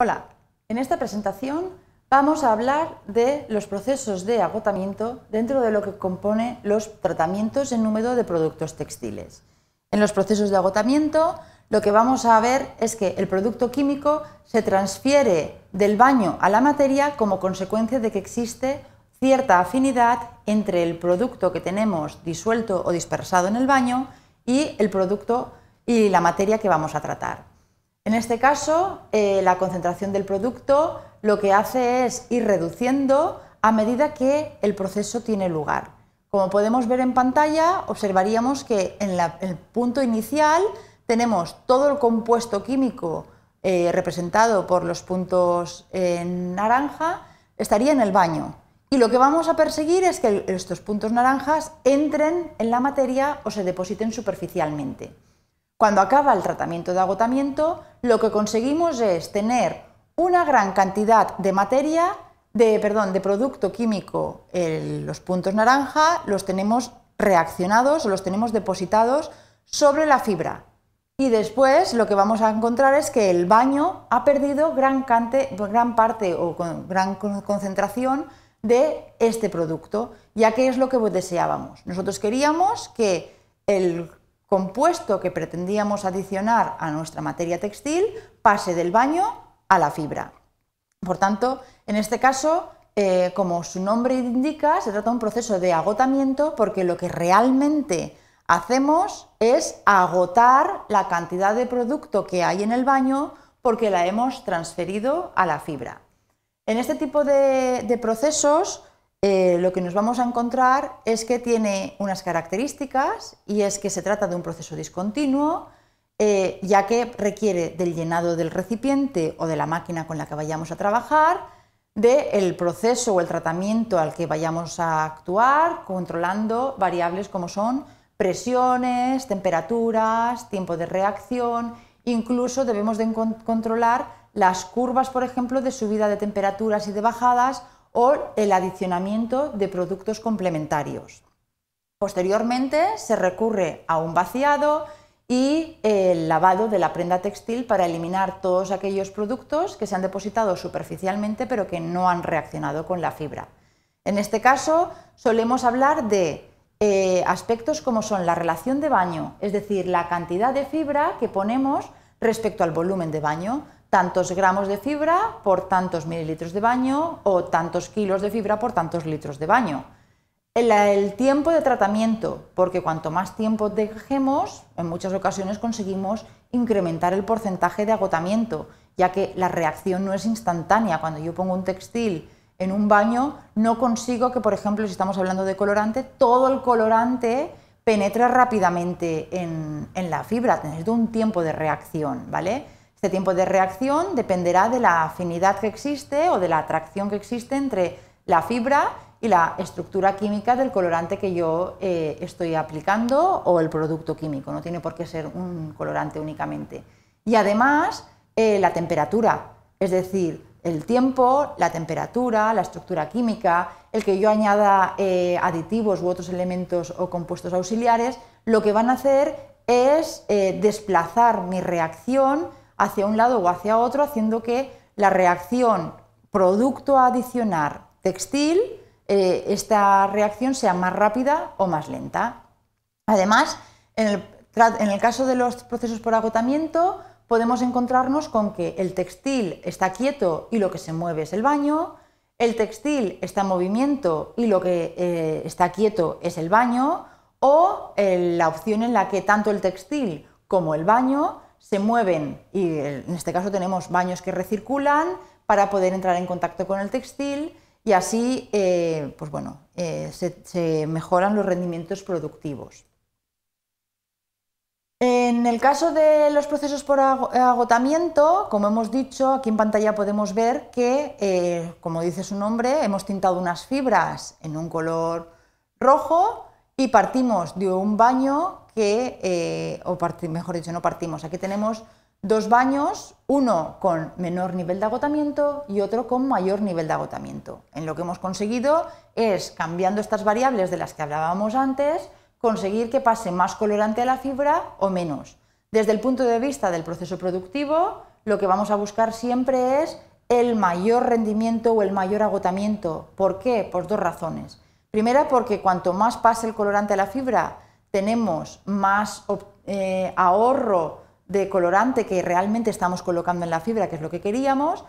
Hola, en esta presentación vamos a hablar de los procesos de agotamiento dentro de lo que compone los tratamientos en número de productos textiles. En los procesos de agotamiento lo que vamos a ver es que el producto químico se transfiere del baño a la materia como consecuencia de que existe cierta afinidad entre el producto que tenemos disuelto o dispersado en el baño y el producto y la materia que vamos a tratar. En este caso, eh, la concentración del producto lo que hace es ir reduciendo a medida que el proceso tiene lugar. Como podemos ver en pantalla, observaríamos que en el punto inicial tenemos todo el compuesto químico eh, representado por los puntos en naranja, estaría en el baño. Y lo que vamos a perseguir es que estos puntos naranjas entren en la materia o se depositen superficialmente. Cuando acaba el tratamiento de agotamiento, lo que conseguimos es tener una gran cantidad de materia, de, perdón, de producto químico, los puntos naranja, los tenemos reaccionados, los tenemos depositados sobre la fibra. Y después lo que vamos a encontrar es que el baño ha perdido gran, parte o gran concentración de este producto, ya que es lo que deseábamos. Nosotros queríamos que el compuesto que pretendíamos adicionar a nuestra materia textil pase del baño a la fibra. Por tanto, en este caso, eh, como su nombre indica, se trata de un proceso de agotamiento porque lo que realmente hacemos es agotar la cantidad de producto que hay en el baño porque la hemos transferido a la fibra. En este tipo de procesos, eh, lo que nos vamos a encontrar es que tiene unas características y es que se trata de un proceso discontinuo, eh, ya que requiere del llenado del recipiente o de la máquina con la que vayamos a trabajar, del proceso o el tratamiento al que vayamos a actuar, controlando variables como son presiones, temperaturas, tiempo de reacción, incluso debemos de controlar las curvas, por ejemplo, de subida de temperaturas y de bajadas o el adicionamiento de productos complementarios. Posteriormente se recurre a un vaciado y el lavado de la prenda textil para eliminar todos aquellos productos que se han depositado superficialmente pero que no han reaccionado con la fibra. En este caso solemos hablar de eh, aspectos como son la relación de baño, es decir, la cantidad de fibra que ponemos respecto al volumen de baño tantos gramos de fibra por tantos mililitros de baño o tantos kilos de fibra por tantos litros de baño. El, tiempo de tratamiento, porque cuanto más tiempo dejemos, en muchas ocasiones conseguimos incrementar el porcentaje de agotamiento, ya que la reacción no es instantánea. Cuando yo pongo un textil en un baño, no consigo que, por ejemplo, si estamos hablando de colorante, todo el colorante penetre rápidamente en, en la fibra. Necesito un tiempo de reacción, ¿vale? Este tiempo de reacción dependerá de la afinidad que existe o de la atracción que existe entre la fibra y la estructura química del colorante que yo eh, estoy aplicando o el producto químico. No tiene por qué ser un colorante únicamente. Y además eh, la temperatura, es decir, el tiempo, la temperatura, la estructura química, el que yo añada eh, aditivos u otros elementos o compuestos auxiliares, lo que van a hacer es desplazar mi reacción hacia un lado o hacia otro, haciendo que la reacción producto a adicionar textil, eh, esta reacción sea más rápida o más lenta. Además, en el, caso de los procesos por agotamiento, podemos encontrarnos con que el textil está quieto y lo que se mueve es el baño, el textil está en movimiento y lo que eh, está quieto es el baño, o eh, la opción en la que tanto el textil como el baño se mueven y eh, en este caso tenemos baños que recirculan para poder entrar en contacto con el textil y así eh, pues bueno, eh, se, mejoran los rendimientos productivos. En el caso de los procesos por agotamiento, como hemos dicho, aquí en pantalla podemos ver que, como dice su nombre, hemos tintado unas fibras en un color rojo y partimos de un baño que, eh, o mejor dicho, no partimos, aquí tenemos dos baños, uno con menor nivel de agotamiento y otro con mayor nivel de agotamiento. En lo que hemos conseguido es, cambiando estas variables de las que hablábamos antes, conseguir que pase más colorante a la fibra o menos. Desde el punto de vista del proceso productivo, lo que vamos a buscar siempre es el mayor rendimiento o el mayor agotamiento. ¿Por qué? Por dos razones. Primera porque cuanto más pase el colorante a la fibra, tenemos más eh, ahorro de colorante que realmente estamos colocando en la fibra, que es lo que queríamos,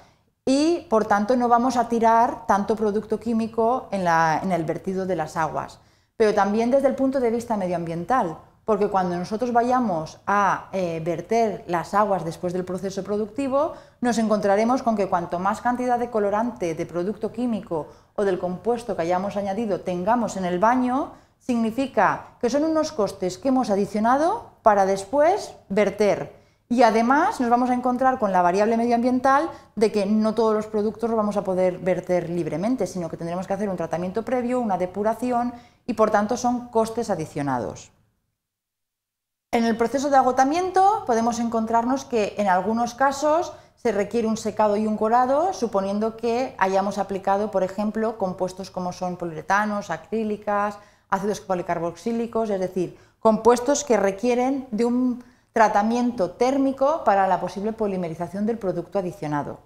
y por tanto no vamos a tirar tanto producto químico en el vertido de las aguas. Pero también desde el punto de vista medioambiental, porque cuando nosotros vayamos a eh, verter las aguas después del proceso productivo, nos encontraremos con que cuanto más cantidad de colorante, de producto químico o del compuesto que hayamos añadido tengamos en el baño, significa que son unos costes que hemos adicionado para después verter. Y además nos vamos a encontrar con la variable medioambiental de que no todos los productos los vamos a poder verter libremente, sino que tendremos que hacer un tratamiento previo, una depuración y por tanto son costes adicionados. En el proceso de agotamiento podemos encontrarnos que en algunos casos se requiere un secado y un colado, suponiendo que hayamos aplicado, por ejemplo, compuestos como son poliuretanos, acrílicas, ácidos policarboxílicos, es decir, compuestos que requieren de un tratamiento térmico para la posible polimerización del producto adicionado.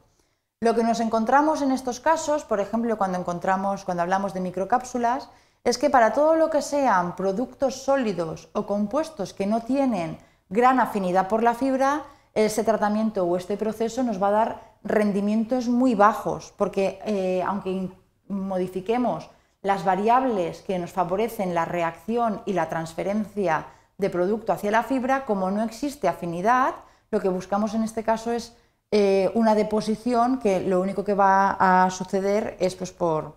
Lo que nos encontramos en estos casos, por ejemplo, cuando encontramos cuando hablamos de microcápsulas, es que para todo lo que sean productos sólidos o compuestos que no tienen gran afinidad por la fibra, ese tratamiento o este proceso nos va a dar rendimientos muy bajos, porque eh, aunque modifiquemos las variables que nos favorecen la reacción y la transferencia de producto hacia la fibra, como no existe afinidad, lo que buscamos en este caso es eh, una deposición que lo único que va a suceder es pues, por,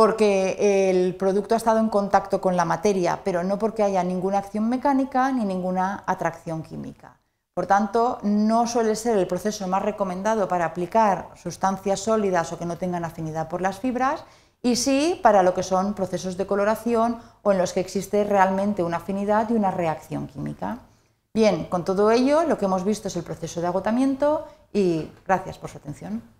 porque el producto ha estado en contacto con la materia, pero no porque haya ninguna acción mecánica ni ninguna atracción química. Por tanto, no suele ser el proceso más recomendado para aplicar sustancias sólidas o que no tengan afinidad por las fibras, y sí para lo que son procesos de coloración o en los que existe realmente una afinidad y una reacción química. Bien, con todo ello, lo que hemos visto es el proceso de agotamiento y gracias por su atención.